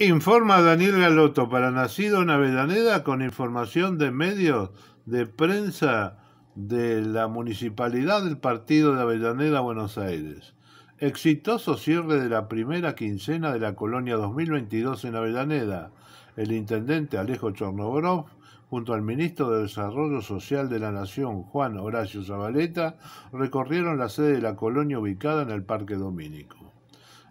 Informa Daniel Galoto para Nacido en Avellaneda con información de medios de prensa de la Municipalidad del Partido de Avellaneda, Buenos Aires. Exitoso cierre de la primera quincena de la colonia 2022 en Avellaneda. El intendente Alejo Chornobrov, junto al ministro de Desarrollo Social de la Nación, Juan Horacio Zabaleta, recorrieron la sede de la colonia ubicada en el Parque Domínico.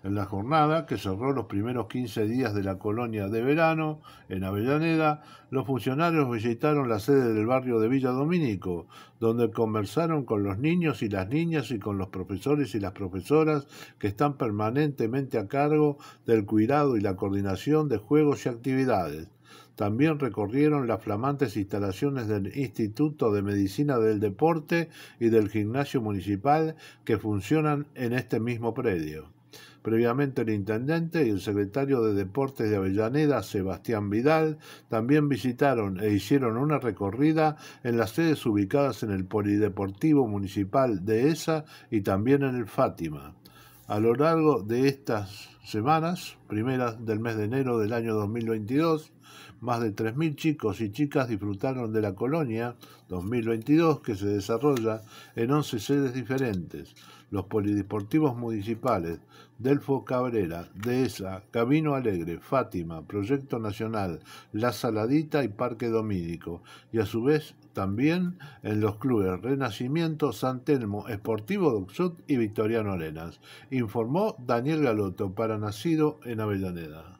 En la jornada, que cerró los primeros 15 días de la colonia de verano en Avellaneda, los funcionarios visitaron la sede del barrio de Villa Dominico, donde conversaron con los niños y las niñas y con los profesores y las profesoras que están permanentemente a cargo del cuidado y la coordinación de juegos y actividades. También recorrieron las flamantes instalaciones del Instituto de Medicina del Deporte y del Gimnasio Municipal que funcionan en este mismo predio. Previamente el intendente y el secretario de Deportes de Avellaneda, Sebastián Vidal, también visitaron e hicieron una recorrida en las sedes ubicadas en el Polideportivo Municipal de ESA y también en el Fátima. A lo largo de estas semanas primeras del mes de enero del año 2022, más de 3.000 chicos y chicas disfrutaron de la colonia 2022 que se desarrolla en 11 sedes diferentes, los polideportivos municipales, Delfo Cabrera, Dehesa, Camino Alegre, Fátima, Proyecto Nacional, La Saladita y Parque Domínico y a su vez también en los clubes Renacimiento, San Telmo, Esportivo Doxot y Victoriano Arenas, informó Daniel Galoto para nacido en Avellaneda.